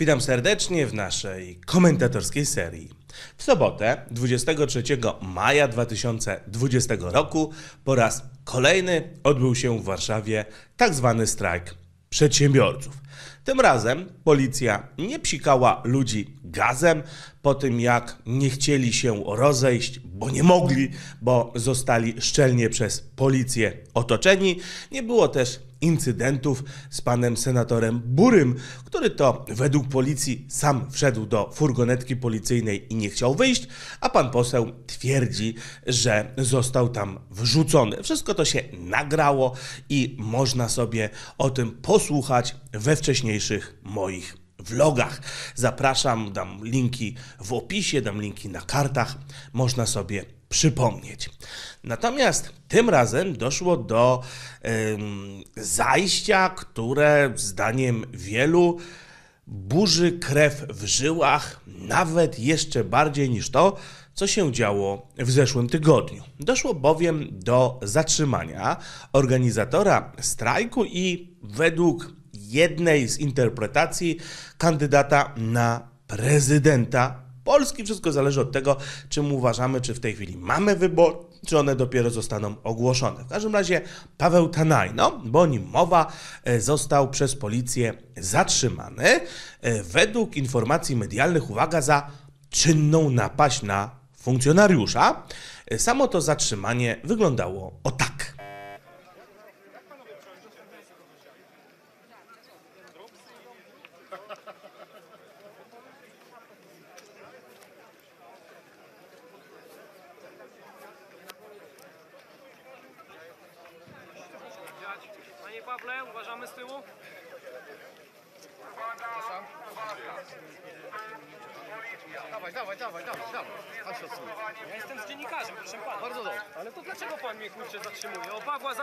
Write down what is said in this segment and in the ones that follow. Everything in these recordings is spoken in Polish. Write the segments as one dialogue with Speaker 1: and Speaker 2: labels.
Speaker 1: Witam serdecznie w naszej komentatorskiej serii. W sobotę 23 maja 2020 roku po raz kolejny odbył się w Warszawie tzw. Tak strajk przedsiębiorców. Tym razem policja nie psikała ludzi gazem po tym, jak nie chcieli się rozejść, bo nie mogli, bo zostali szczelnie przez policję otoczeni. Nie było też incydentów z panem senatorem Burym, który to według policji sam wszedł do furgonetki policyjnej i nie chciał wyjść, a pan poseł twierdzi, że został tam wrzucony. Wszystko to się nagrało i można sobie o tym posłuchać we wcześniejszych moich vlogach. Zapraszam, dam linki w opisie, dam linki na kartach, można sobie przypomnieć. Natomiast tym razem doszło do zajścia, które zdaniem wielu burzy krew w żyłach, nawet jeszcze bardziej niż to, co się działo w zeszłym tygodniu. Doszło bowiem do zatrzymania organizatora strajku i według jednej z interpretacji kandydata na prezydenta Polski. Wszystko zależy od tego, czym uważamy, czy w tej chwili mamy wybór, czy one dopiero zostaną ogłoszone. W każdym razie Paweł Tanaj, no, bo o nim mowa, e, został przez policję zatrzymany e, według informacji medialnych, uwaga, za czynną napaść na funkcjonariusza. E, samo to zatrzymanie wyglądało o tak.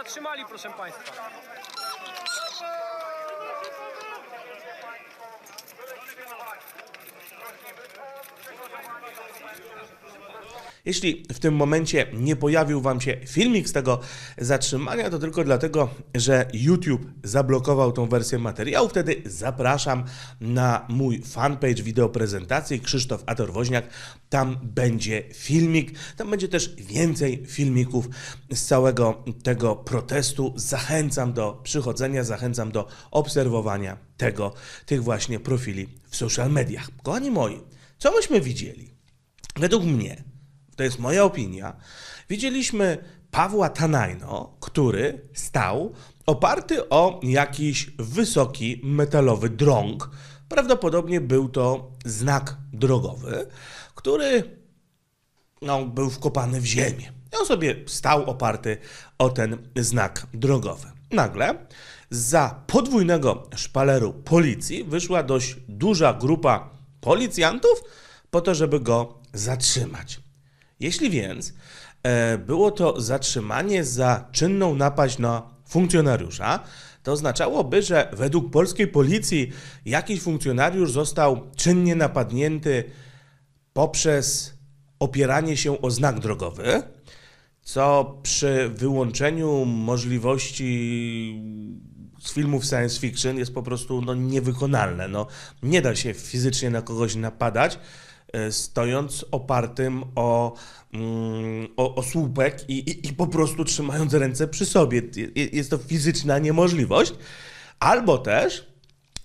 Speaker 1: zatrzymali, proszę Państwa. Jeśli w tym momencie nie pojawił Wam się filmik z tego zatrzymania, to tylko dlatego, że YouTube zablokował tą wersję materiału. Wtedy zapraszam na mój fanpage wideoprezentacji Krzysztof Ator Woźniak. Tam będzie filmik. Tam będzie też więcej filmików z całego tego protestu. Zachęcam do przychodzenia, zachęcam do obserwowania tego, tych właśnie profili w social mediach. Kochani moi, co myśmy widzieli? Według mnie to jest moja opinia, widzieliśmy Pawła Tanajno, który stał oparty o jakiś wysoki metalowy drąg. Prawdopodobnie był to znak drogowy, który no, był wkopany w ziemię. I on sobie stał oparty o ten znak drogowy. Nagle za podwójnego szpaleru policji wyszła dość duża grupa policjantów po to, żeby go zatrzymać. Jeśli więc e, było to zatrzymanie za czynną napaść na funkcjonariusza, to oznaczałoby, że według polskiej policji jakiś funkcjonariusz został czynnie napadnięty poprzez opieranie się o znak drogowy, co przy wyłączeniu możliwości z filmów science fiction jest po prostu no, niewykonalne. No, nie da się fizycznie na kogoś napadać, E, stojąc opartym o, mm, o, o słupek i, i, i, po prostu trzymając ręce przy sobie. Jest to fizyczna niemożliwość. Albo też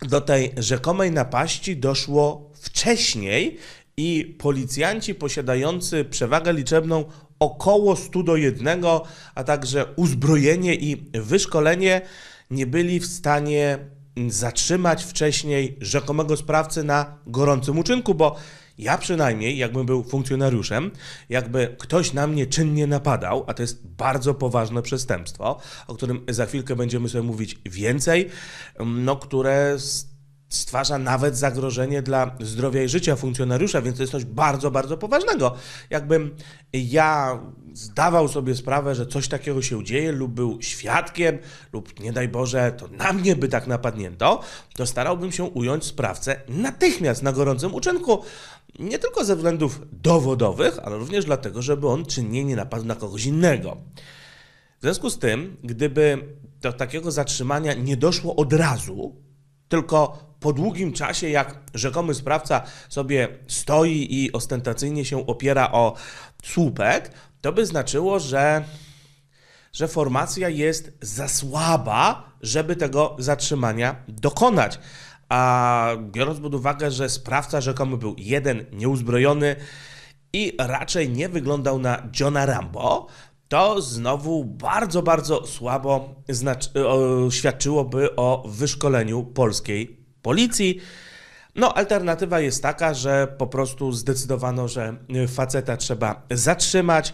Speaker 1: do tej rzekomej napaści doszło wcześniej i policjanci posiadający przewagę liczebną około 100 do 1, a także uzbrojenie i wyszkolenie nie byli w stanie zatrzymać wcześniej rzekomego sprawcy na gorącym uczynku, bo ja przynajmniej, jakbym był funkcjonariuszem, jakby ktoś na mnie czynnie napadał, a to jest bardzo poważne przestępstwo, o którym za chwilkę będziemy sobie mówić więcej, mm, no które stwarza nawet zagrożenie dla zdrowia i życia funkcjonariusza, więc to jest coś bardzo, bardzo poważnego. Jakbym ja zdawał sobie sprawę, że coś takiego się dzieje, lub był świadkiem, lub nie daj Boże, to na mnie by tak napadnięto, to starałbym się ująć sprawcę natychmiast na gorącym uczynku. Nie tylko ze względów dowodowych, ale również dlatego, żeby on czynienie nie napadł na kogoś innego. W związku z tym, gdyby do takiego zatrzymania nie doszło od razu, tylko po długim czasie, jak rzekomy sprawca sobie stoi i ostentacyjnie się opiera o słupek, to by znaczyło, że, że formacja jest za słaba, żeby tego zatrzymania dokonać. A biorąc pod uwagę, że sprawca rzekomo był jeden nieuzbrojony i raczej nie wyglądał na Johna Rambo, to znowu bardzo, bardzo słabo znaczy, o, świadczyłoby o wyszkoleniu polskiej policji. No, alternatywa jest taka, że po prostu zdecydowano, że y, faceta trzeba zatrzymać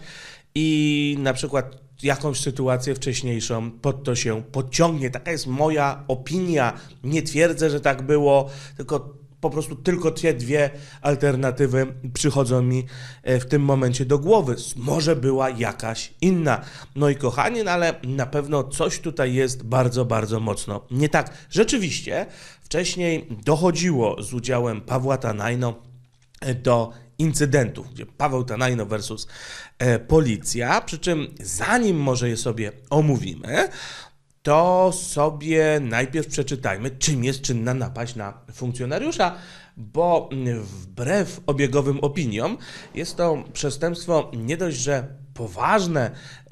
Speaker 1: i na przykład jakąś sytuację wcześniejszą pod to się podciągnie. Taka jest moja opinia. Nie twierdzę, że tak było, tylko po prostu tylko te dwie alternatywy przychodzą mi e, w tym momencie do głowy. Może była jakaś inna. No i kochani, no ale na pewno coś tutaj jest bardzo, bardzo mocno nie tak. Rzeczywiście wcześniej dochodziło z udziałem Pawła Tanajno e, do incydentów, gdzie Paweł Tanajno versus e, policja, przy czym zanim może je sobie omówimy, to sobie najpierw przeczytajmy, czym jest czynna napaść na funkcjonariusza, bo wbrew obiegowym opiniom jest to przestępstwo nie dość, że poważne,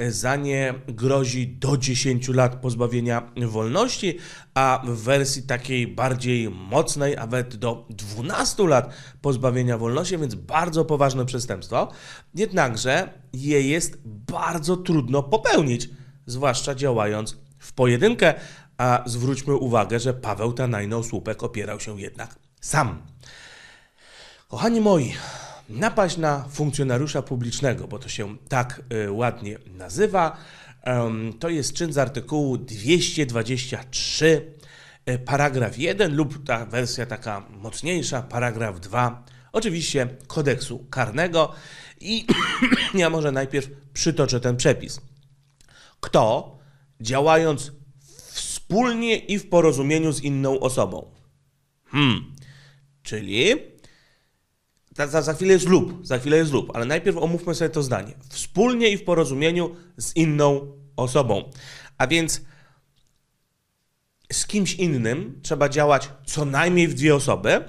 Speaker 1: za nie grozi do 10 lat pozbawienia wolności, a w wersji takiej bardziej mocnej nawet do 12 lat pozbawienia wolności, więc bardzo poważne przestępstwo. Jednakże je jest bardzo trudno popełnić, zwłaszcza działając w pojedynkę, a zwróćmy uwagę, że Paweł Tanajno słupek opierał się jednak sam. Kochani moi, napaść na funkcjonariusza publicznego, bo to się tak y, ładnie nazywa, to jest czyn z artykułu 223, y, paragraf 1 lub ta wersja taka mocniejsza, paragraf 2, oczywiście kodeksu karnego. I ja może najpierw przytoczę ten przepis. Kto działając wspólnie i w porozumieniu z inną osobą. Hmm. Czyli za chwilę jest lub, za chwilę jest lub, ale najpierw omówmy sobie to zdanie. Wspólnie i w porozumieniu z inną osobą. A więc z kimś innym trzeba działać co najmniej w dwie osoby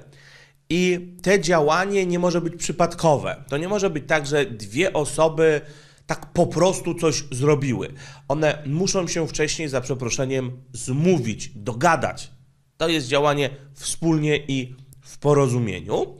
Speaker 1: i te działanie nie może być przypadkowe. To nie może być tak, że dwie osoby tak po prostu coś zrobiły. One muszą się wcześniej, za przeproszeniem, zmówić, dogadać. To jest działanie wspólnie i w porozumieniu.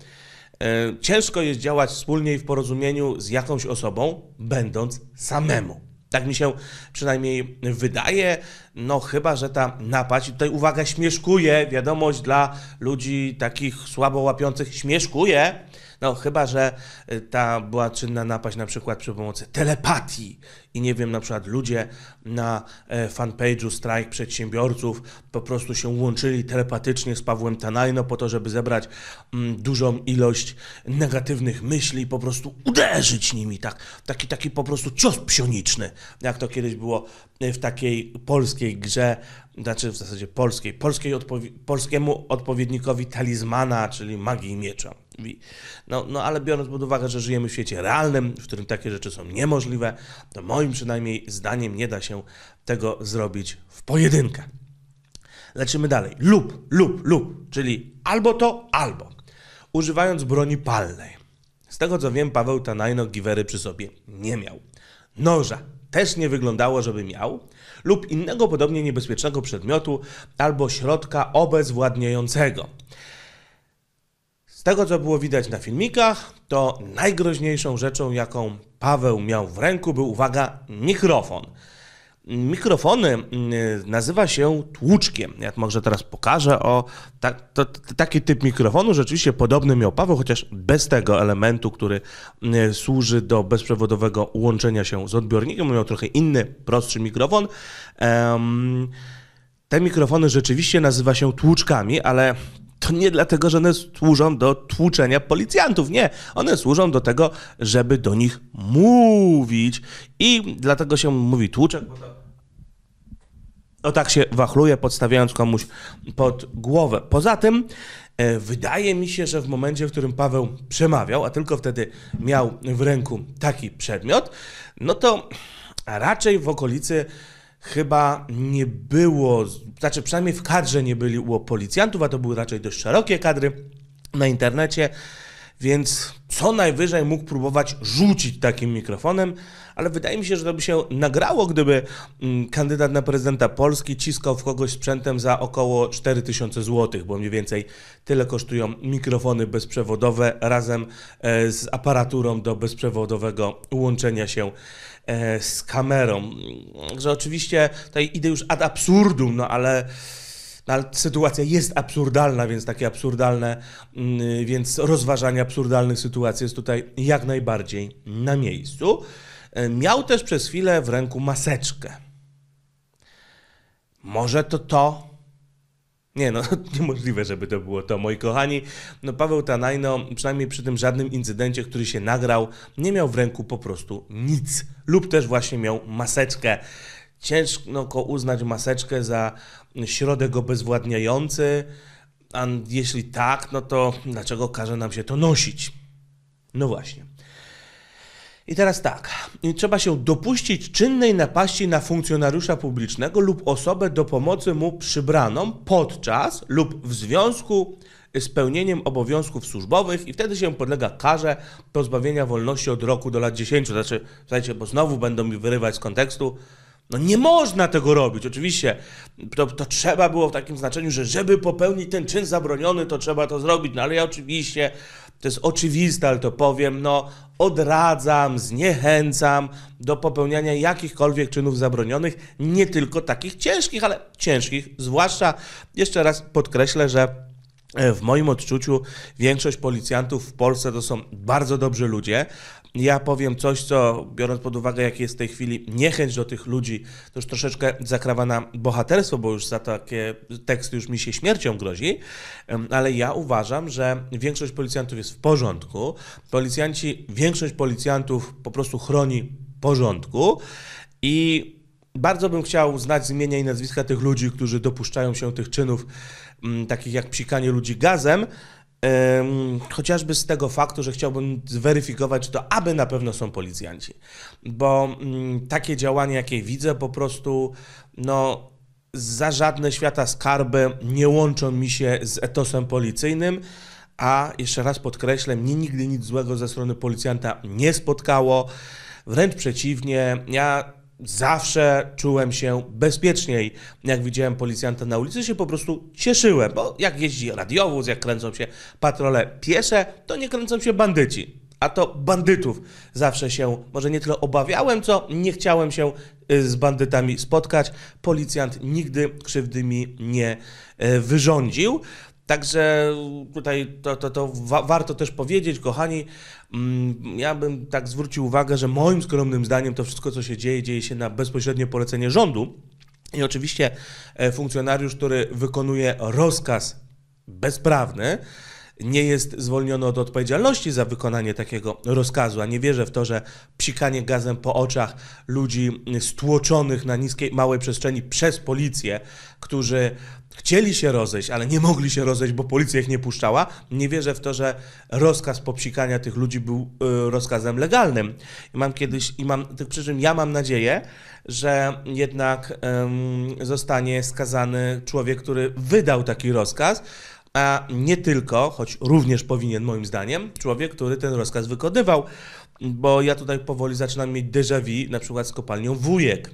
Speaker 1: E, ciężko jest działać wspólnie i w porozumieniu z jakąś osobą, będąc samemu. Tak mi się przynajmniej wydaje. No chyba, że ta napaść, tutaj uwaga, śmieszkuje, wiadomość dla ludzi takich słabo łapiących, śmieszkuje, no chyba, że y, ta była czynna napaść na przykład przy pomocy telepatii i nie wiem, na przykład ludzie na e, fanpage'u Strajk Przedsiębiorców po prostu się łączyli telepatycznie z Pawłem Tanajno po to, żeby zebrać mm, dużą ilość negatywnych myśli i po prostu uderzyć nimi, tak? Taki, taki po prostu cios psioniczny, jak to kiedyś było Y, w takiej polskiej grze, znaczy w zasadzie polskiej, polskiej odpowi polskiemu odpowiednikowi talizmana, czyli magii miecza. No, no ale biorąc pod uwagę, że żyjemy w świecie realnym, w którym takie rzeczy są niemożliwe, to moim przynajmniej zdaniem nie da się tego zrobić w pojedynkę. Lecimy dalej. Lub, lub, lub, czyli albo to, albo. Używając broni palnej. Z tego co wiem, Paweł Tanajno giwery przy sobie nie miał. Noża też nie wyglądało, żeby miał, lub innego podobnie niebezpiecznego przedmiotu albo środka obezwładniającego. Z tego, co było widać na filmikach, to najgroźniejszą rzeczą, jaką Paweł miał w ręku, był, uwaga, mikrofon – mikrofony mm, nazywa się tłuczkiem. Jak może teraz pokażę o ta, to, to, taki typ mikrofonu rzeczywiście podobny miał Paweł, chociaż bez tego elementu, który mm, służy do bezprzewodowego łączenia się z odbiornikiem. Miał trochę inny, prostszy mikrofon. te mikrofony rzeczywiście nazywa się tłuczkami, ale to nie dlatego, że one służą do tłuczenia policjantów. Nie, one służą do tego, żeby do nich mówić. I dlatego się mówi tłuczek, bo to o no tak się wachluje, podstawiając komuś pod głowę. Poza tym e, wydaje mi się, że w momencie, w którym Paweł przemawiał, a tylko wtedy miał w ręku taki przedmiot, no to raczej w okolicy chyba nie było, znaczy przynajmniej w kadrze nie byli u policjantów, a to były raczej dość szerokie kadry na internecie więc co najwyżej mógł próbować rzucić takim mikrofonem, ale wydaje mi się, że to by się nagrało, gdyby mm, kandydat na prezydenta Polski ciskał w kogoś sprzętem za około 4000 zł, bo mniej więcej tyle kosztują mikrofony bezprzewodowe razem e, z aparaturą do bezprzewodowego łączenia się e, z kamerą. Także oczywiście tutaj idę już ad absurdum, no ale no, ale sytuacja jest absurdalna, więc takie absurdalne, mm, więc rozważanie absurdalnych sytuacji jest tutaj jak najbardziej na miejscu. E, miał też przez chwilę w ręku maseczkę. Może to to. Nie no, niemożliwe, żeby to było to, moi kochani. No Paweł Tanajno, przynajmniej przy tym żadnym incydencie, który się nagrał, nie miał w ręku po prostu nic. Lub też właśnie miał maseczkę. Ciężko uznać maseczkę za środek obezwładniający, a jeśli tak, no to dlaczego każe nam się to nosić? No właśnie. I teraz tak, trzeba się dopuścić czynnej napaści na funkcjonariusza publicznego lub osobę do pomocy mu przybraną podczas lub w związku z pełnieniem obowiązków służbowych i wtedy się podlega karze pozbawienia wolności od roku do lat 10. Znaczy, słuchajcie, bo znowu będą mi wyrywać z kontekstu, no nie można tego robić. Oczywiście to, to, trzeba było w takim znaczeniu, że żeby popełnić ten czyn zabroniony, to trzeba to zrobić. No ale ja oczywiście, to jest oczywiste, ale to powiem, no odradzam, zniechęcam do popełniania jakichkolwiek czynów zabronionych, nie tylko takich ciężkich, ale ciężkich. Zwłaszcza, jeszcze raz podkreślę, że E, w moim odczuciu większość policjantów w Polsce to są bardzo dobrzy ludzie. Ja powiem coś, co biorąc pod uwagę, jaki jest w tej chwili niechęć do tych ludzi, to już troszeczkę zakrawa na bohaterstwo, bo już za takie teksty już mi się śmiercią grozi, ale ja uważam, że większość policjantów jest w porządku. Policjanci, większość policjantów po prostu chroni porządku i bardzo bym chciał znać z imienia i nazwiska tych ludzi, którzy dopuszczają się tych czynów Mm, takich jak psikanie ludzi gazem, chociażby z tego faktu, że chciałbym zweryfikować, czy to aby na pewno są policjanci. Bo mm, takie działanie, jakie widzę, po prostu no, za żadne świata skarby nie łączą mi się z etosem policyjnym. A jeszcze raz podkreślę, mnie nigdy nic złego ze strony policjanta nie spotkało. Wręcz przeciwnie, ja zawsze czułem się bezpieczniej. Jak widziałem policjanta na ulicy, się po prostu cieszyłem, bo jak jeździ radiowóz, jak kręcą się patrole piesze, to nie kręcą się bandyci. A to bandytów zawsze się może nie tyle obawiałem, co nie chciałem się y, z bandytami spotkać. Policjant nigdy krzywdy mi nie y, wyrządził. Także tutaj to, to, to wa warto też powiedzieć, kochani, mm, ja bym tak zwrócił uwagę, że moim skromnym zdaniem to wszystko, co się dzieje, dzieje się na bezpośrednie polecenie rządu. I oczywiście e, funkcjonariusz, który wykonuje rozkaz bezprawny, nie jest zwolniony od odpowiedzialności za wykonanie takiego rozkazu, a nie wierzę w to, że psikanie gazem po oczach ludzi stłoczonych na niskiej, małej przestrzeni przez policję, którzy chcieli się rozejść, ale nie mogli się rozejść, bo policja ich nie puszczała. Nie wierzę w to, że rozkaz popsikania tych ludzi był y, rozkazem legalnym. I mam kiedyś, i mam, przy czym ja mam nadzieję, że jednak zostanie skazany człowiek, który wydał taki rozkaz, a nie tylko, choć również powinien moim zdaniem, człowiek, który ten rozkaz wykonywał, bo ja tutaj powoli zaczynam mieć déjà vu na przykład z kopalnią Wujek.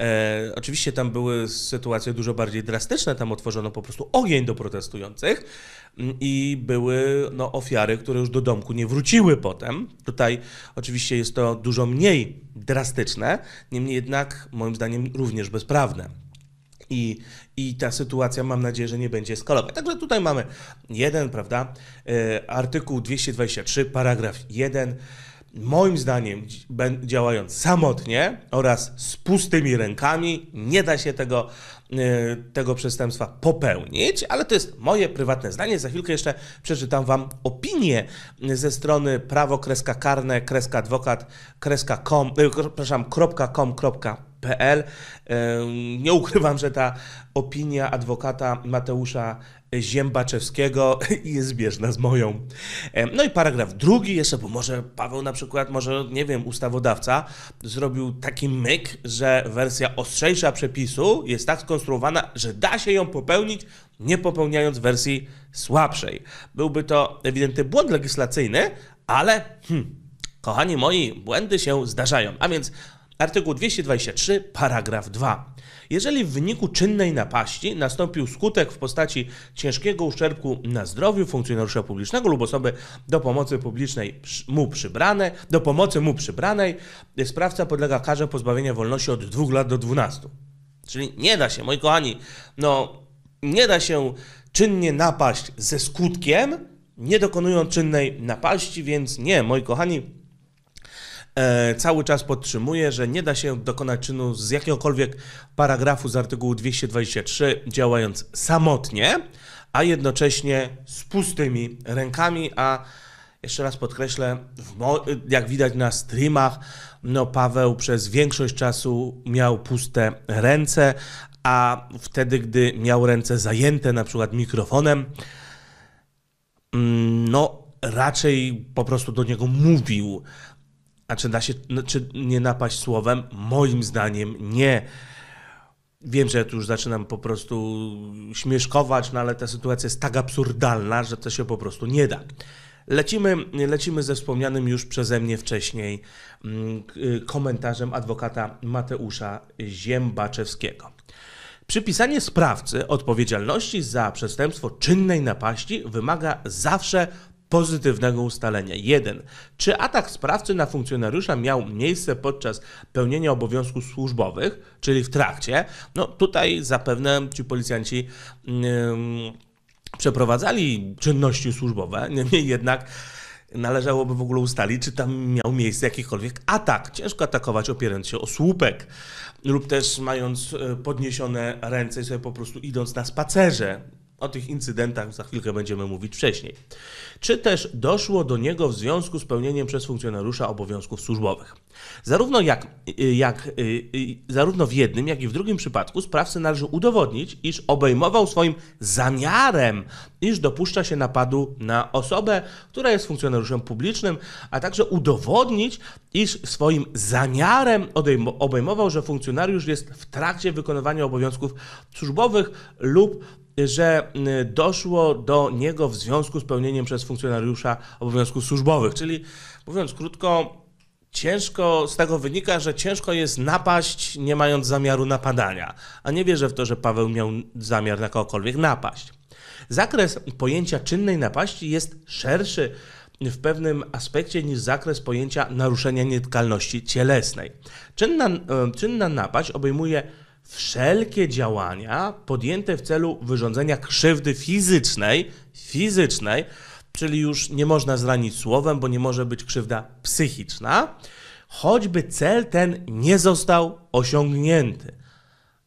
Speaker 1: E, oczywiście tam były sytuacje dużo bardziej drastyczne, tam otworzono po prostu ogień do protestujących mm, i były no, ofiary, które już do domku nie wróciły potem. Tutaj oczywiście jest to dużo mniej drastyczne, niemniej jednak moim zdaniem również bezprawne i, i ta sytuacja, mam nadzieję, że nie będzie skalowa. Także tutaj mamy jeden, prawda, e, artykuł 223, paragraf 1. Moim zdaniem, działając samotnie oraz z pustymi rękami, nie da się tego, e, tego przestępstwa popełnić, ale to jest moje prywatne zdanie. Za chwilkę jeszcze przeczytam Wam opinię ze strony prawo kreska karne kreska adwokat kreska e, przepraszam, .com PL. Nie ukrywam, że ta opinia adwokata Mateusza Ziembaczewskiego jest zbieżna z moją. No i paragraf drugi jeszcze, bo może Paweł na przykład, może nie wiem, ustawodawca zrobił taki myk, że wersja ostrzejsza przepisu jest tak skonstruowana, że da się ją popełnić, nie popełniając wersji słabszej. Byłby to ewidentny błąd legislacyjny, ale hmm, kochani moi, błędy się zdarzają. A więc Artykuł 223, paragraf 2. Jeżeli w wyniku czynnej napaści nastąpił skutek w postaci ciężkiego uszczerbku na zdrowiu funkcjonariusza publicznego lub osoby do pomocy publicznej mu przybrane, do pomocy mu przybranej, sprawca podlega karze pozbawienia wolności od 2 lat do 12. Czyli nie da się, moi kochani, no nie da się czynnie napaść ze skutkiem, nie dokonując czynnej napaści, więc nie, moi kochani, E, cały czas podtrzymuje, że nie da się dokonać czynu z jakiegokolwiek paragrafu z artykułu 223 działając samotnie, a jednocześnie z pustymi rękami, a jeszcze raz podkreślę, jak widać na streamach, no Paweł przez większość czasu miał puste ręce, a wtedy, gdy miał ręce zajęte na przykład mikrofonem, mm, no raczej po prostu do niego mówił. A czy da się, no, czy nie napaść słowem? Moim zdaniem nie. Wiem, że ja tu już zaczynam po prostu śmieszkować, no ale ta sytuacja jest tak absurdalna, że to się po prostu nie da. Lecimy, lecimy ze wspomnianym już przeze mnie wcześniej mm, y, komentarzem adwokata Mateusza Ziembaczewskiego. Przypisanie sprawcy odpowiedzialności za przestępstwo czynnej napaści wymaga zawsze pozytywnego ustalenia. 1. Czy atak sprawcy na funkcjonariusza miał miejsce podczas pełnienia obowiązków służbowych, czyli w trakcie? No tutaj zapewne ci policjanci. Yy, przeprowadzali czynności służbowe, niemniej jednak należałoby w ogóle ustalić, czy tam miał miejsce jakikolwiek atak. Ciężko atakować opierając się o słupek lub też mając y, podniesione ręce i sobie po prostu idąc na spacerze. O tych incydentach za chwilkę będziemy mówić wcześniej. Czy też doszło do niego w związku z pełnieniem przez funkcjonariusza obowiązków służbowych. Zarówno, jak, y, jak, y, y, zarówno w jednym, jak i w drugim przypadku sprawcy należy udowodnić, iż obejmował swoim zamiarem, iż dopuszcza się napadu na osobę, która jest funkcjonariuszem publicznym, a także udowodnić, iż swoim zamiarem obejmował, że funkcjonariusz jest w trakcie wykonywania obowiązków służbowych lub że y, doszło do niego w związku z pełnieniem przez funkcjonariusza obowiązków służbowych. Czyli mówiąc krótko, ciężko, z tego wynika, że ciężko jest napaść, nie mając zamiaru napadania. A nie wierzę w to, że Paweł miał zamiar na kogokolwiek napaść. Zakres pojęcia czynnej napaści jest szerszy w pewnym aspekcie niż zakres pojęcia naruszenia nietykalności cielesnej. Czynna, e, czynna napaść obejmuje wszelkie działania podjęte w celu wyrządzenia krzywdy fizycznej, fizycznej, czyli już nie można zranić słowem, bo nie może być krzywda psychiczna, choćby cel ten nie został osiągnięty.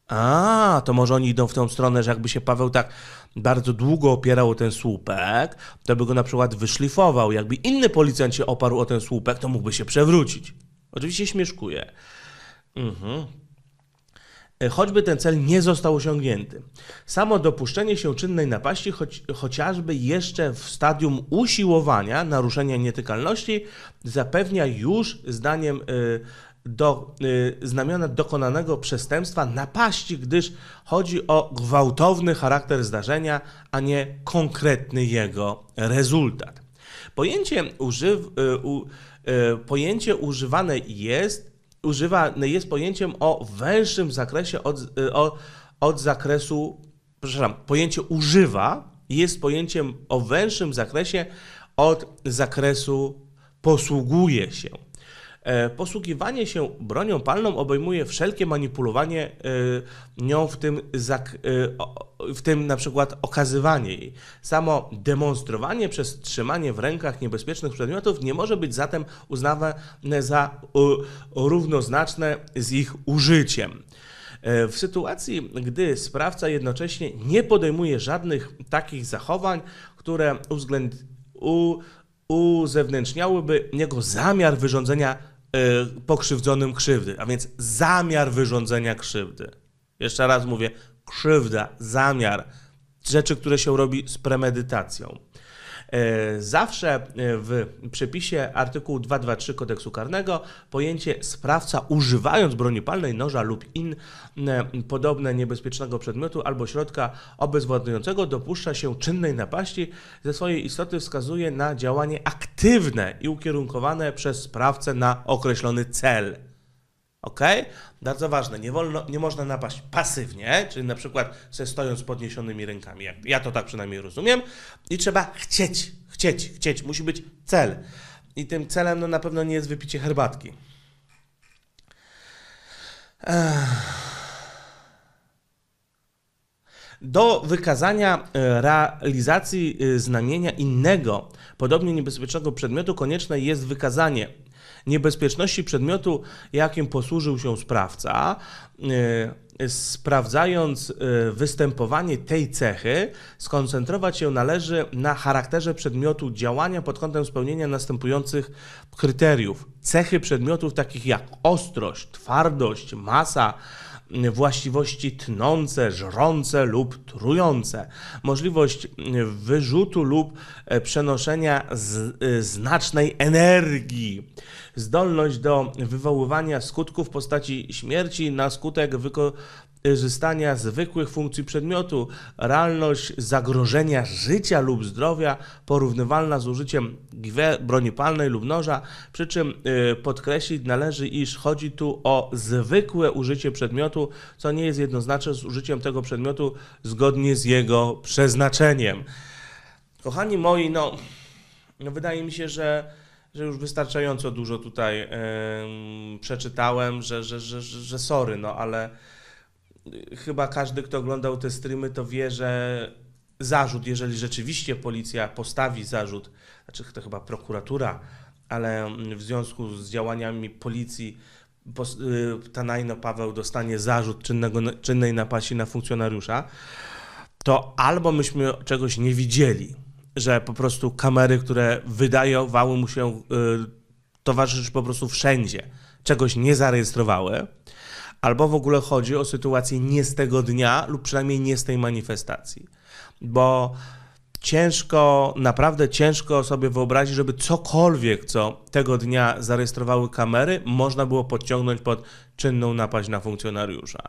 Speaker 1: A, to może oni idą w tą stronę, że jakby się Paweł tak bardzo długo opierał o ten słupek, to by go na przykład wyszlifował. Jakby inny policjant się oparł o ten słupek, to mógłby się przewrócić. Oczywiście śmieszkuje. Mhm. E, choćby ten cel nie został osiągnięty. Samo dopuszczenie się czynnej napaści, choć, chociażby jeszcze w stadium usiłowania naruszenia nietykalności, zapewnia już, zdaniem y, do y, znamiona dokonanego przestępstwa napaści, gdyż chodzi o gwałtowny charakter zdarzenia, a nie konkretny jego rezultat. Pojęcie, używ, y, pojęcie używane jest Używa no, jest pojęciem o węższym zakresie od, y, o, od zakresu, przepraszam, pojęcie używa jest pojęciem o węższym zakresie od zakresu posługuje się. E, posługiwanie się bronią palną obejmuje wszelkie manipulowanie e, nią, w tym, e, w tym na przykład okazywanie jej. Samo demonstrowanie przez trzymanie w rękach niebezpiecznych przedmiotów nie może być zatem uznawane za równoznaczne z ich użyciem. W sytuacji, gdy sprawca jednocześnie nie podejmuje żadnych takich zachowań, które uwzględniają uzewnętrzniałyby jego zamiar wyrządzenia Y, pokrzywdzonym krzywdy, a więc zamiar wyrządzenia krzywdy. Jeszcze raz mówię, krzywda, zamiar, rzeczy, które się robi z premedytacją. E, zawsze e, w przepisie artykułu 223 kodeksu karnego pojęcie sprawca używając broni palnej, noża lub in e, podobne niebezpiecznego przedmiotu albo środka obezwładniającego dopuszcza się czynnej napaści, ze swojej istoty wskazuje na działanie aktywne i ukierunkowane przez sprawcę na określony cel. Ok? Bardzo ważne, nie, wolno, nie można napaść pasywnie, czyli na przykład ze stojąc z podniesionymi rękami. Ja, ja to tak przynajmniej rozumiem. I trzeba chcieć, chcieć, chcieć. Musi być cel. I tym celem no, na pewno nie jest wypicie herbatki. Do wykazania e, realizacji e, znamienia innego, podobnie niebezpiecznego przedmiotu, konieczne jest wykazanie niebezpieczności przedmiotu, jakim posłużył się sprawca, e, sprawdzając e, występowanie tej cechy, skoncentrować się należy na charakterze przedmiotu działania pod kątem spełnienia następujących kryteriów. Cechy przedmiotów takich jak ostrość, twardość, masa, właściwości tnące, żrące lub trujące, możliwość mm, wyrzutu lub e, przenoszenia z, e, znacznej energii, zdolność do wywoływania skutków w postaci śmierci na skutek wyko wykorzystania zwykłych funkcji przedmiotu, realność zagrożenia życia lub zdrowia porównywalna z użyciem broni palnej lub noża, przy czym y, podkreślić należy, iż chodzi tu o zwykłe użycie przedmiotu, co nie jest jednoznaczne z użyciem tego przedmiotu zgodnie z jego przeznaczeniem. Kochani moi, no, no wydaje mi się, że że już wystarczająco dużo tutaj yy, przeczytałem, że, że, że, że sorry, no ale chyba każdy, kto oglądał te streamy, to wie, że zarzut, jeżeli rzeczywiście policja postawi zarzut, znaczy to chyba prokuratura, ale w związku z działaniami policji y, Tanajno Paweł dostanie zarzut czynnego, czynnej napaści na funkcjonariusza, to albo myśmy czegoś nie widzieli, że po prostu kamery, które wydawały mu się y, towarzyszyć po prostu wszędzie, czegoś nie zarejestrowały, albo w ogóle chodzi o sytuację nie z tego dnia lub przynajmniej nie z tej manifestacji. Bo ciężko, naprawdę ciężko sobie wyobrazić, żeby cokolwiek, co tego dnia zarejestrowały kamery, można było podciągnąć pod czynną napaść na funkcjonariusza.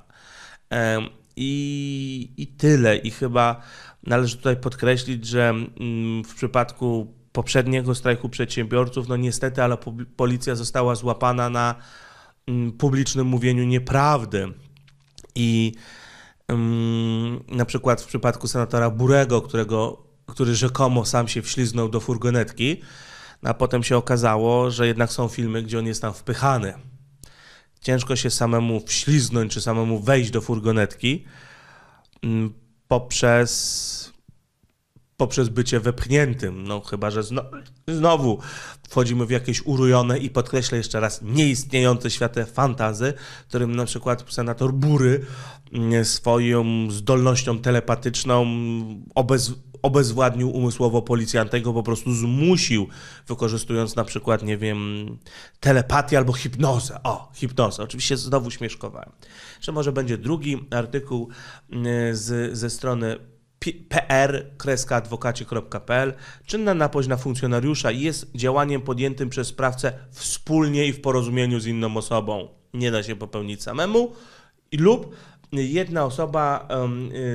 Speaker 1: I, i tyle. I chyba należy tutaj podkreślić, że mm, w przypadku poprzedniego strajku przedsiębiorców, no niestety, ale policja została złapana na Mm, publicznym mówieniu nieprawdy. I um, na przykład w przypadku senatora Burego, którego, który rzekomo sam się wśliznął do furgonetki, a potem się okazało, że jednak są filmy, gdzie on jest tam wpychany. Ciężko się samemu wśliznąć czy samemu wejść do furgonetki mm, poprzez poprzez bycie wepchniętym, no chyba, że znowu, znowu wchodzimy w jakieś urojone i podkreślę jeszcze raz, nieistniejące światy fantazy, którym na przykład senator Bury mm, swoją zdolnością telepatyczną obez, obezwładnił umysłowo policjanta, go po prostu zmusił, wykorzystując na przykład, nie wiem, telepatię albo hipnozę. O, hipnozę. Oczywiście znowu śmieszkowałem. Czy może będzie drugi artykuł mm, z, ze strony pr-adwokacie.pl. Czynna napaść na funkcjonariusza jest działaniem podjętym przez sprawcę wspólnie i w porozumieniu z inną osobą. Nie da się popełnić samemu lub jedna osoba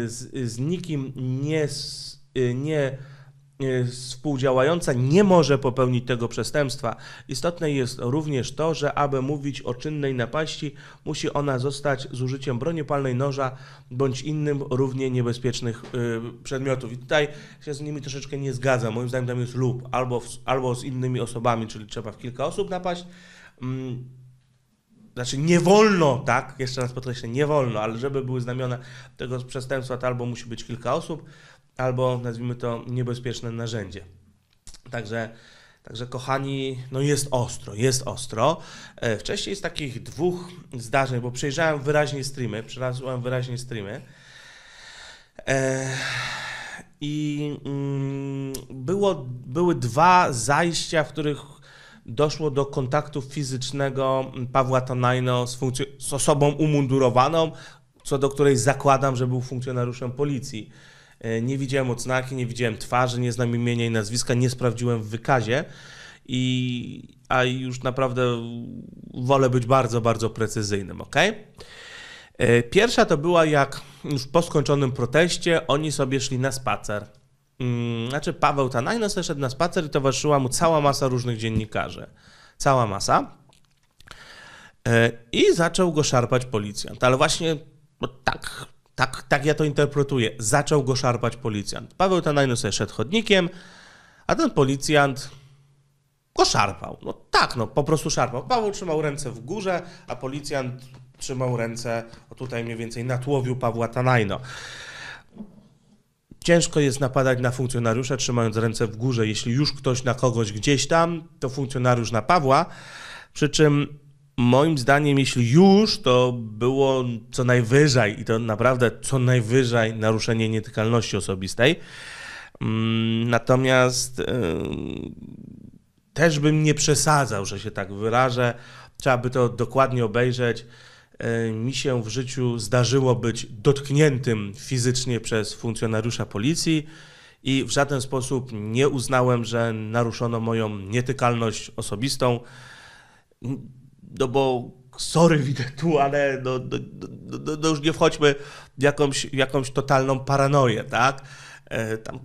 Speaker 1: z, z nikim nie, nie E, współdziałająca nie może popełnić tego przestępstwa. Istotne jest również to, że aby mówić o czynnej napaści, musi ona zostać z użyciem broni palnej, noża bądź innym równie niebezpiecznych e, przedmiotów. I tutaj się z nimi troszeczkę nie zgadzam. Moim zdaniem tam jest lub albo, albo z innymi osobami, czyli trzeba w kilka osób napaść. Mm, znaczy nie wolno, tak? Jeszcze raz podkreślę, nie wolno, ale żeby były znamiona tego przestępstwa, to albo musi być kilka osób, albo nazwijmy to niebezpieczne narzędzie. Także, także kochani, no jest ostro, jest ostro. E, wcześniej z takich dwóch zdarzeń, bo przejrzałem wyraźnie streamy, przerasłem wyraźnie streamy. E, I mm, było, były dwa zajścia, w których doszło do kontaktu fizycznego Pawła Tonajno z, z osobą umundurowaną, co do której zakładam, że był funkcjonariuszem policji. E, nie widziałem odznaki, nie widziałem twarzy, nie znam imienia i nazwiska, nie sprawdziłem w wykazie. I, a już naprawdę wolę być bardzo, bardzo precyzyjnym, ok? E, pierwsza to była jak już po skończonym proteście oni sobie szli na spacer. Mm, znaczy Paweł Tanajno sobie szedł na spacer i towarzyszyła mu cała masa różnych dziennikarzy. Cała masa. E, I zaczął go szarpać policjant. Ale właśnie tak tak, tak ja to interpretuję. Zaczął go szarpać policjant. Paweł Tanajno sobie szedł chodnikiem, a ten policjant go szarpał. No tak, no po prostu szarpał. Paweł trzymał ręce w górze, a policjant trzymał ręce o tutaj mniej więcej na tłowiu Pawła Tanajno. Ciężko jest napadać na funkcjonariusza trzymając ręce w górze. Jeśli już ktoś na kogoś gdzieś tam, to funkcjonariusz na Pawła. Przy czym Moim zdaniem, jeśli już, to było co najwyżej, i to naprawdę co najwyżej naruszenie nietykalności osobistej. Mm, natomiast y, też bym nie przesadzał, że się tak wyrażę. Trzeba by to dokładnie obejrzeć. Y, mi się w życiu zdarzyło być dotkniętym fizycznie przez funkcjonariusza policji i w żaden sposób nie uznałem, że naruszono moją nietykalność osobistą no bo sorry widzę tu, ale no, no, no, no, no już nie wchodźmy w jakąś, jakąś totalną paranoję, tak? E, tam,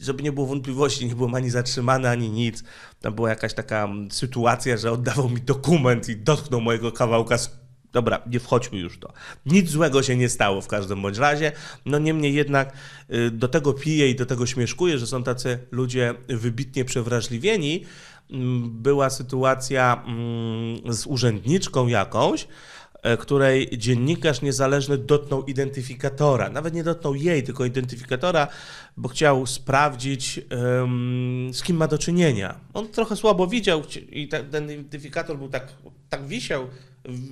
Speaker 1: żeby nie było wątpliwości, nie byłem ani zatrzymany, ani nic. Tam była jakaś taka mm, sytuacja, że oddawał mi dokument i dotknął mojego kawałka Dobra, nie wchodźmy już to. Nic złego się nie stało w każdym bądź razie. No niemniej jednak y, do tego piję i do tego śmieszkuję, że są tacy ludzie wybitnie przewrażliwieni, była sytuacja mm, z urzędniczką jakąś, e, której dziennikarz niezależny dotknął identyfikatora. Nawet nie dotknął jej, tylko identyfikatora, bo chciał sprawdzić, z kim ma do czynienia. On trochę słabo widział i ten identyfikator był tak, tak wisiał,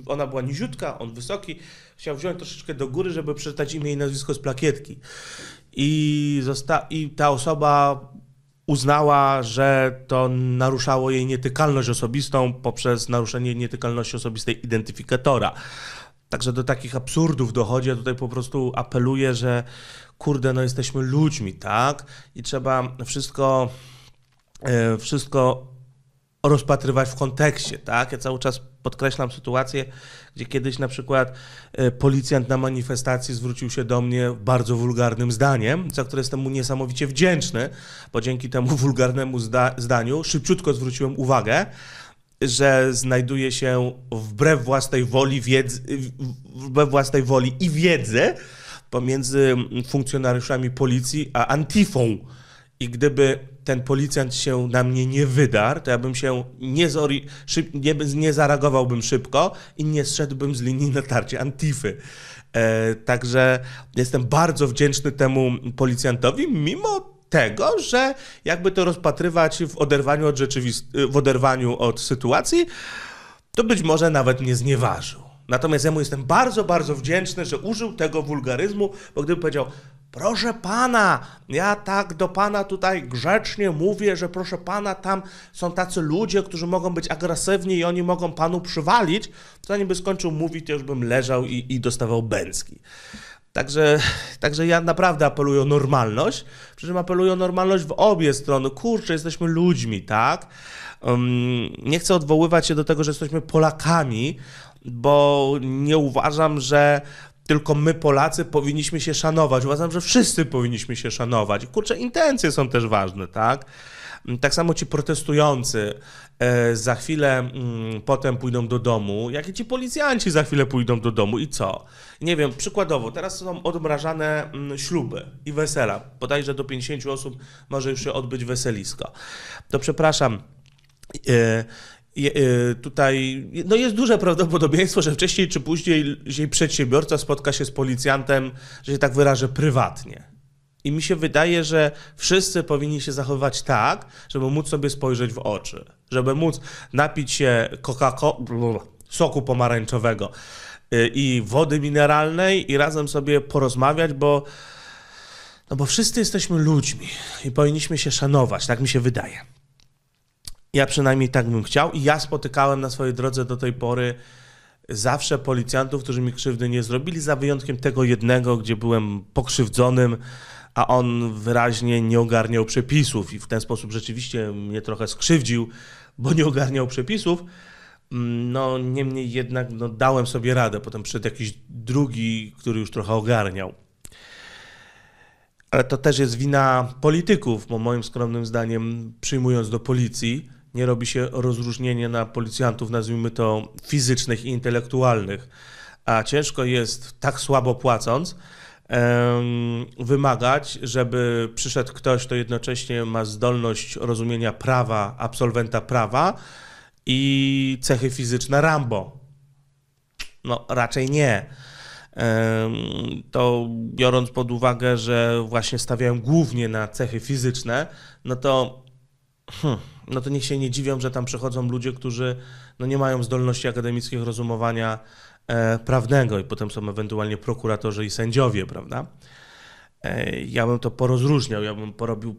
Speaker 1: ona była niziutka, on wysoki, chciał wziąć troszeczkę do góry, żeby przeczytać imię i nazwisko z plakietki. I, zosta- i ta osoba uznała, że to naruszało jej nietykalność osobistą poprzez naruszenie nietykalności osobistej identyfikatora. Także do takich absurdów dochodzi. Ja tutaj po prostu apeluję, że kurde, no jesteśmy ludźmi, tak? I trzeba wszystko, e, wszystko rozpatrywać w kontekście, tak? Ja cały czas podkreślam sytuację, gdzie kiedyś na przykład e, policjant na manifestacji zwrócił się do mnie bardzo wulgarnym zdaniem, za które jestem mu niesamowicie wdzięczny, bo dzięki temu wulgarnemu zda zdaniu szybciutko zwróciłem uwagę, że znajduje się wbrew własnej woli wiedzy, wbrew własnej woli i wiedzy pomiędzy funkcjonariuszami policji a antifą. I gdyby ten policjant się na mnie nie wydarł, to ja bym się nie, zori- szyb- nie, nie zareagowałbym szybko i nie zszedłbym z linii natarcia Antify. E, także jestem bardzo wdzięczny temu policjantowi, mimo tego, że jakby to rozpatrywać w oderwaniu od, rzeczywist- w oderwaniu od sytuacji, to być może nawet nie znieważył. Natomiast ja mu jestem bardzo, bardzo wdzięczny, że użył tego wulgaryzmu, bo gdyby powiedział, Proszę pana, ja tak do pana tutaj grzecznie mówię, że proszę pana, tam są tacy ludzie, którzy mogą być agresywni i oni mogą panu przywalić. Zanim by skończył mówić, to już bym leżał i, i dostawał bęcki. Także, także ja naprawdę apeluję o normalność, przy czym apeluję o normalność w obie strony. Kurczę, jesteśmy ludźmi, tak? Um, nie chcę odwoływać się do tego, że jesteśmy Polakami, bo nie uważam, że tylko my Polacy powinniśmy się szanować. Uważam, że wszyscy powinniśmy się szanować. Kurczę, intencje są też ważne, tak? Tak samo ci protestujący e, za chwilę mm, potem pójdą do domu, jak i ci policjanci za chwilę pójdą do domu i co? Nie wiem, przykładowo, teraz są odmrażane mm, śluby i wesela. Podajże do 50 osób może już się odbyć weselisko. To przepraszam, e, Y, tutaj no jest duże prawdopodobieństwo, że wcześniej czy później przedsiębiorca spotka się z policjantem, że się tak wyrażę, prywatnie. I mi się wydaje, że wszyscy powinni się zachowywać tak, żeby móc sobie spojrzeć w oczy, żeby móc napić się Coca-Cola, soku pomarańczowego y, i wody mineralnej i razem sobie porozmawiać, bo no bo wszyscy jesteśmy ludźmi i powinniśmy się szanować, tak mi się wydaje. Ja przynajmniej tak bym chciał i ja spotykałem na swojej drodze do tej pory zawsze policjantów, którzy mi krzywdy nie zrobili, za wyjątkiem tego jednego, gdzie byłem pokrzywdzonym, a on wyraźnie nie ogarniał przepisów i w ten sposób rzeczywiście mnie trochę skrzywdził, bo nie ogarniał przepisów. No, niemniej jednak no, dałem sobie radę. Potem przyszedł jakiś drugi, który już trochę ogarniał. Ale to też jest wina polityków, bo moim skromnym zdaniem, przyjmując do policji, nie robi się rozróżnienia na policjantów, nazwijmy to fizycznych i intelektualnych, a ciężko jest tak słabo płacąc, wymagać, żeby przyszedł ktoś, kto jednocześnie ma zdolność rozumienia prawa, absolwenta prawa i cechy fizyczne Rambo. No, raczej nie. To biorąc pod uwagę, że właśnie stawiałem głównie na cechy fizyczne, no to Hmm. No to niech się nie dziwią, że tam przychodzą ludzie, którzy no nie mają zdolności akademickich rozumowania e, prawnego i potem są ewentualnie prokuratorzy i sędziowie, prawda? E, ja bym to porozróżniał, ja bym porobił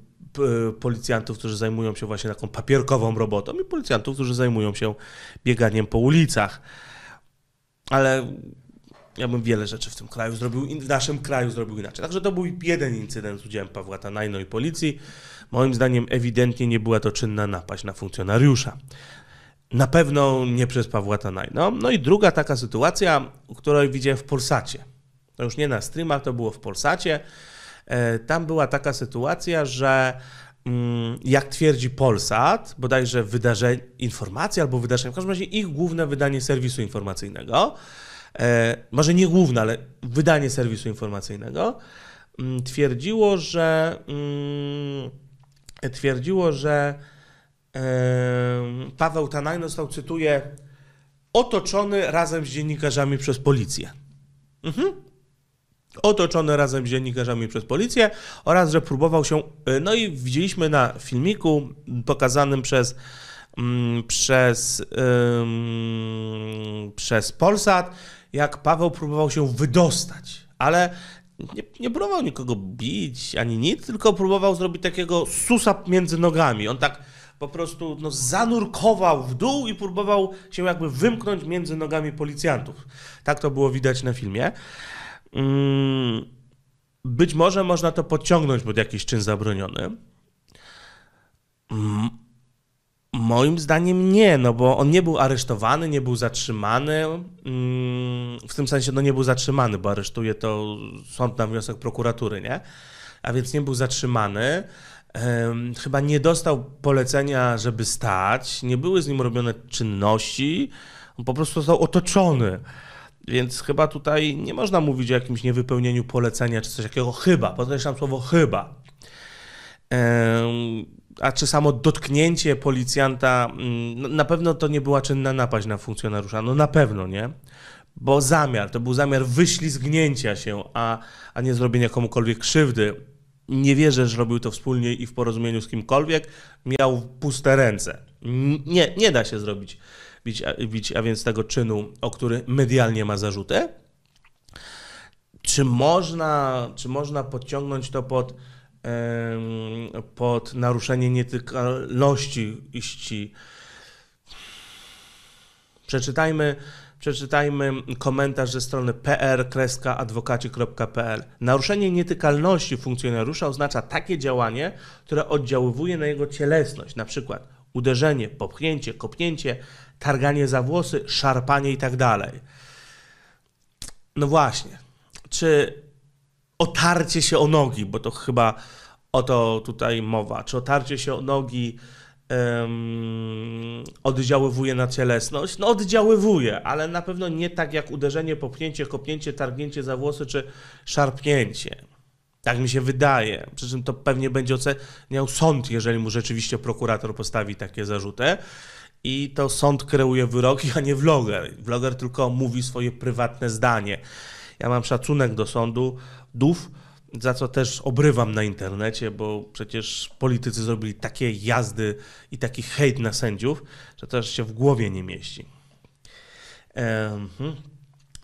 Speaker 1: policjantów, którzy zajmują się właśnie taką papierkową robotą i policjantów, którzy zajmują się bieganiem po ulicach. Ale ja bym wiele rzeczy w tym kraju zrobił, w naszym kraju zrobił inaczej. Także to był jeden incydent z udziałem Pawła Tanajno i policji. Moim zdaniem ewidentnie nie była to czynna napaść na funkcjonariusza. Na pewno nie przez Pawła Tanaj. No, no i druga taka sytuacja, którą widziałem w Polsacie. To już nie na streamach, to było w Polsacie. E, tam była taka sytuacja, że mm, jak twierdzi Polsat, bodajże wydarzenie, informacja albo wydarzenie, w każdym razie ich główne wydanie serwisu informacyjnego, e, może nie główne, ale wydanie serwisu informacyjnego, mm, twierdziło, że mm, twierdziło, że Paweł Tanajno został, cytuję, otoczony razem z dziennikarzami przez policję. Mhm. Otoczony razem z dziennikarzami przez policję oraz, że próbował się. E, no i widzieliśmy na filmiku pokazanym przez, mm, przez, um, przez Polsat, jak Paweł próbował się wydostać, ale nie, nie próbował nikogo bić ani nic, tylko próbował zrobić takiego susa między nogami. On tak po prostu no, zanurkował w dół i próbował się jakby wymknąć między nogami policjantów. Tak to było widać na filmie. Mm, być może można to podciągnąć pod jakiś czyn zabroniony. Mm, Moim zdaniem nie, no bo on nie był aresztowany, nie był zatrzymany. Mm, w tym sensie, no nie był zatrzymany, bo aresztuje to sąd na wniosek prokuratury, nie? A więc nie był zatrzymany. Chyba nie dostał polecenia, żeby stać. Nie były z nim robione czynności. On po prostu został otoczony. Więc chyba tutaj nie można mówić o jakimś niewypełnieniu polecenia czy coś takiego. Chyba, podkreślam słowo chyba. Ehm, a czy samo dotknięcie policjanta, mm, no, na pewno to nie była czynna napaść na funkcjonariusza, no na pewno, nie? Bo zamiar, to był zamiar wyślizgnięcia się, a, a nie zrobienia komukolwiek krzywdy. Nie wierzę, że robił to wspólnie i w porozumieniu z kimkolwiek. Miał puste ręce. Nie, nie da się zrobić bić, bić, a więc tego czynu, o który medialnie ma zarzuty. Czy można, czy można podciągnąć to pod pod naruszenie nietykalności iści. Przeczytajmy, przeczytajmy komentarz ze strony pr-adwokaci.pl. Naruszenie nietykalności funkcjonariusza oznacza takie działanie, które oddziaływuje na jego cielesność, na przykład uderzenie, popchnięcie, kopnięcie, targanie za włosy, szarpanie itd. Tak no właśnie, czy otarcie się o nogi, bo to chyba o to tutaj mowa. Czy otarcie się o nogi um, oddziaływuje na cielesność? No oddziaływuje, ale na pewno nie tak jak uderzenie, popchnięcie, kopnięcie, targnięcie za włosy czy szarpnięcie. Tak mi się wydaje. Przy czym to pewnie będzie oceniał sąd, jeżeli mu rzeczywiście prokurator postawi takie zarzuty. I to sąd kreuje wyroki, a nie vloger. Vloger tylko mówi swoje prywatne zdanie. Ja mam szacunek do sądu, dów, za co też obrywam na internecie, bo przecież politycy zrobili takie jazdy i taki hejt na sędziów, że to się w głowie nie mieści. Ehm.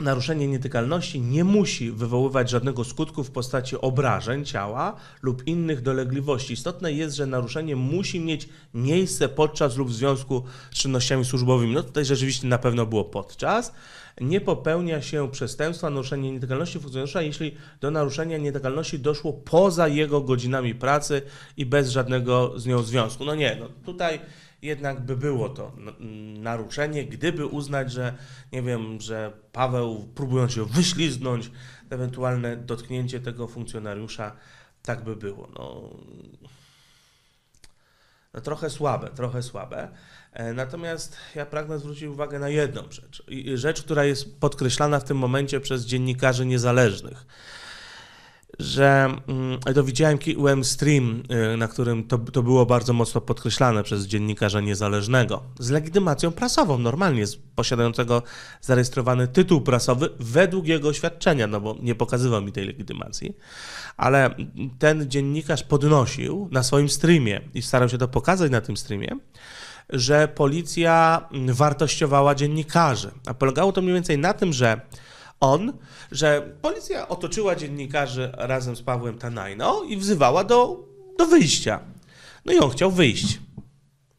Speaker 1: Naruszenie nietykalności nie musi wywoływać żadnego skutku w postaci obrażeń ciała lub innych dolegliwości. Istotne jest, że naruszenie musi mieć miejsce podczas lub w związku z czynnościami służbowymi. No tutaj rzeczywiście na pewno było podczas nie popełnia się przestępstwa naruszenia nietykalności funkcjonariusza, jeśli do naruszenia nietykalności doszło poza jego godzinami pracy i bez żadnego z nią związku. No nie, no tutaj jednak by było to naruszenie, gdyby uznać, że nie wiem, że Paweł próbując się wyśliznąć, ewentualne dotknięcie tego funkcjonariusza, tak by było. No, no trochę słabe, trochę słabe. E, natomiast ja pragnę zwrócić uwagę na jedną rzecz. Rzecz, która jest podkreślana w tym momencie przez dziennikarzy niezależnych. Że mm, to widziałem KUM Stream, y, na którym to, to było bardzo mocno podkreślane przez dziennikarza niezależnego, z legitymacją prasową, normalnie, z posiadającego zarejestrowany tytuł prasowy według jego świadczenia, no bo nie pokazywał mi tej legitymacji, ale ten dziennikarz podnosił na swoim streamie i starał się to pokazać na tym streamie, że policja mm, wartościowała dziennikarzy. A polegało to mniej więcej na tym, że on, że policja otoczyła dziennikarzy razem z Pawłem Tanajno i wzywała do, do wyjścia. No i on chciał wyjść.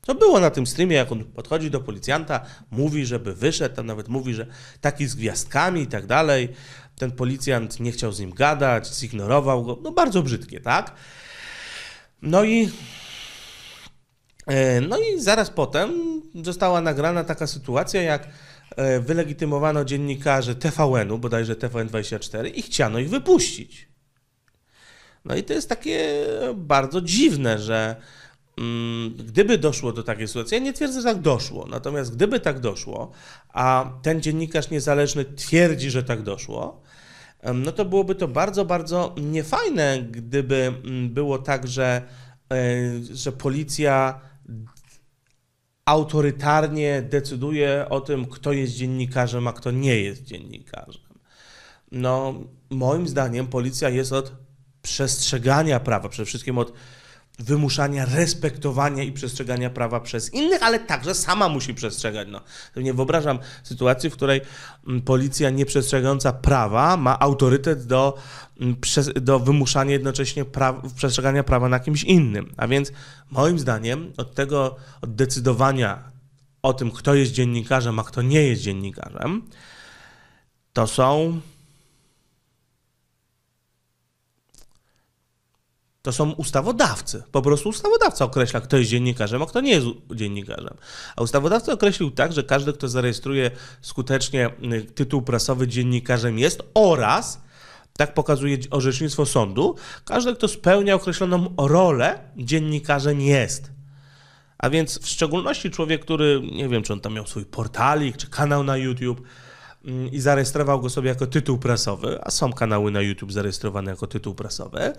Speaker 1: To było na tym streamie, jak on podchodzi do policjanta, mówi, żeby wyszedł, tam nawet mówi, że taki z gwiazdkami i tak dalej. Ten policjant nie chciał z nim gadać, zignorował go. No bardzo brzydkie, tak? No i E, no i zaraz potem została nagrana taka sytuacja, jak e, wylegitymowano dziennikarzy TVN-u, bodajże TVN24, i chciano ich wypuścić. No i to jest takie bardzo dziwne, że mm, gdyby doszło do takiej sytuacji, ja nie twierdzę, że tak doszło, natomiast gdyby tak doszło, a ten dziennikarz niezależny twierdzi, że tak doszło, no to byłoby to bardzo, bardzo niefajne, gdyby mm, było tak, że, e, że policja autorytarnie decyduje o tym, kto jest dziennikarzem, a kto nie jest dziennikarzem. No, moim zdaniem policja jest od przestrzegania prawa, przede wszystkim od wymuszania respektowania i przestrzegania prawa przez innych, ale także sama musi przestrzegać. No. Nie wyobrażam sytuacji, w której mm, policja nieprzestrzegająca prawa ma autorytet do, mm, do wymuszania jednocześnie przestrzegania prawa na kimś innym. A więc moim zdaniem od tego, od decydowania o tym, kto jest dziennikarzem, a kto nie jest dziennikarzem, to są To są ustawodawcy. Po prostu ustawodawca określa, kto jest dziennikarzem, a kto nie jest dziennikarzem. A ustawodawca określił tak, że każdy, kto zarejestruje skutecznie y, tytuł prasowy dziennikarzem jest oraz tak pokazuje orzecznictwo sądu. Każdy, kto spełnia określoną rolę, dziennikarzem jest. A więc w szczególności człowiek, który, nie wiem, czy on tam miał swój portalik, czy kanał na YouTube mm, i zarejestrował go sobie jako tytuł prasowy, a są kanały na YouTube zarejestrowane jako tytuł prasowy,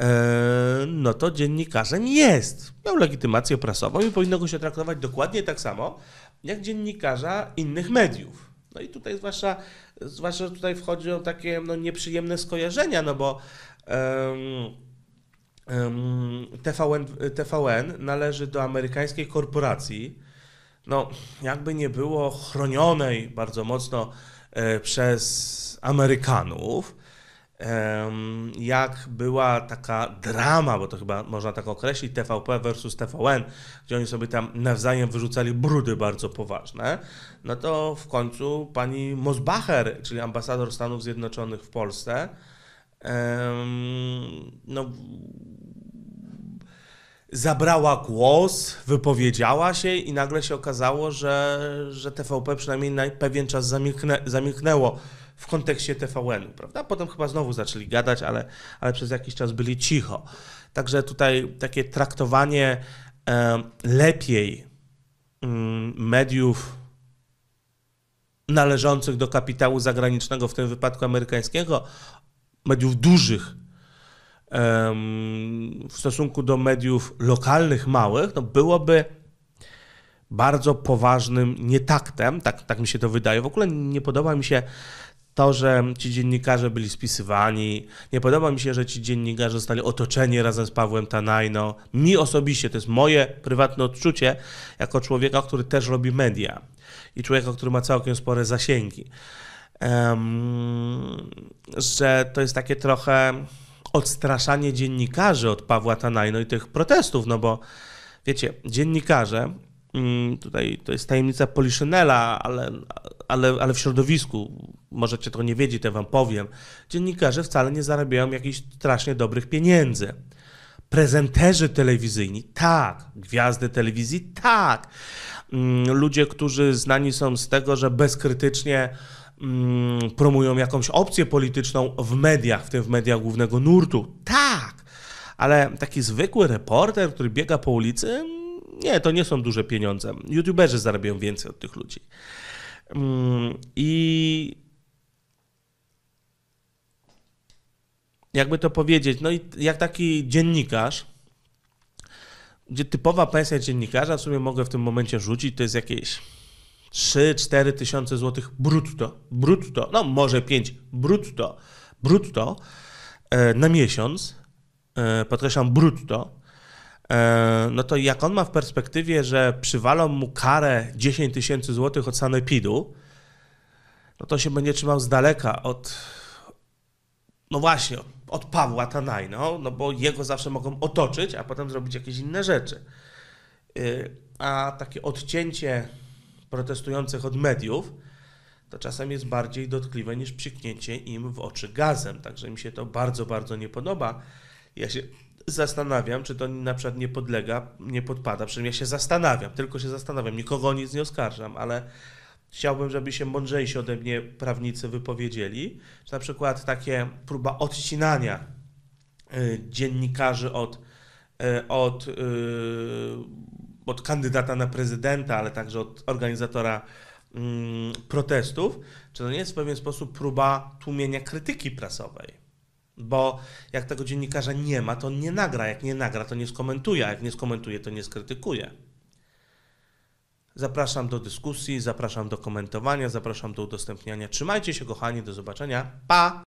Speaker 1: E, no to dziennikarzem jest. Miał legitymację prasową i powinno go się traktować dokładnie tak samo, jak dziennikarza innych mediów. No i tutaj zwłaszcza, zwłaszcza tutaj wchodzą takie no, nieprzyjemne skojarzenia, no bo um, TVN, TVN należy do amerykańskiej korporacji, no jakby nie było chronionej bardzo mocno e, przez Amerykanów, jak była taka drama, bo to chyba można tak określić, TVP versus TVN, gdzie oni sobie tam nawzajem wyrzucali brudy bardzo poważne, no to w końcu pani Mosbacher, czyli ambasador Stanów Zjednoczonych w Polsce, no, zabrała głos, wypowiedziała się i nagle się okazało, że, że TVP przynajmniej na pewien czas zamilknę, zamilknęło w kontekście TVN-u, prawda? Potem chyba znowu zaczęli gadać, ale, ale przez jakiś czas byli cicho. Także tutaj takie traktowanie e, lepiej mm, mediów należących do kapitału zagranicznego, w tym wypadku amerykańskiego, mediów dużych, w stosunku do mediów lokalnych, małych, no byłoby bardzo poważnym nietaktem, tak, tak mi się to wydaje. W ogóle nie podoba mi się to, że ci dziennikarze byli spisywani. Nie podoba mi się, że ci dziennikarze zostali otoczeni razem z Pawłem Tanajno. Mi osobiście, to jest moje prywatne odczucie, jako człowieka, który też robi media i człowieka, który ma całkiem spore zasięgi, um, że to jest takie trochę odstraszanie dziennikarzy od Pawła Tanajno i tych protestów, no bo wiecie, dziennikarze, mm, tutaj to jest tajemnica Poliszynela, ale ale, ale w środowisku, możecie to nie wiedzieć, to wam powiem, dziennikarze wcale nie zarabiają jakichś strasznie dobrych pieniędzy. Prezenterzy telewizyjni, tak. Gwiazdy telewizji, tak. Mm, ludzie, którzy znani są z tego, że bezkrytycznie mm, promują jakąś opcję polityczną w mediach, w tym w mediach głównego nurtu, tak. Ale taki zwykły reporter, który biega po ulicy, nie, to nie są duże pieniądze. YouTuberzy zarabiają więcej od tych ludzi. Mm, I jakby to powiedzieć, no i jak taki dziennikarz, gdzie typowa pensja dziennikarza, w sumie mogę w tym momencie rzucić, to jest jakieś 3-4 tysiące złotych brutto, brutto, no może 5 brutto, brutto e, na miesiąc, e, podkreślam brutto, E, no to jak on ma w perspektywie, że przywalą mu karę 10 tysięcy złotych od Sanepidu, no to się będzie trzymał z daleka od, no właśnie, od Pawła Tanaj, no, no bo jego zawsze mogą otoczyć, a potem zrobić jakieś inne rzeczy. Y, a takie odcięcie protestujących od mediów, to czasem jest bardziej dotkliwe niż przyknięcie im w oczy gazem. Także mi się to bardzo, bardzo nie podoba. Ja się zastanawiam, czy to na przykład nie podlega, nie podpada. Przy czym ja się zastanawiam, tylko się zastanawiam, nikogo o nic nie oskarżam, ale chciałbym, żeby się mądrzejsi ode mnie prawnicy wypowiedzieli, czy na przykład takie próba odcinania y, dziennikarzy od, y, od, y, od kandydata na prezydenta, ale także od organizatora mm, protestów, czy to nie jest w pewien sposób próba tłumienia krytyki prasowej? Bo jak tego dziennikarza nie ma, to on nie nagra. Jak nie nagra, to nie skomentuje. A jak nie skomentuje, to nie skrytykuje. Zapraszam do dyskusji, zapraszam do komentowania, zapraszam do udostępniania. Trzymajcie się, kochani, do zobaczenia. Pa!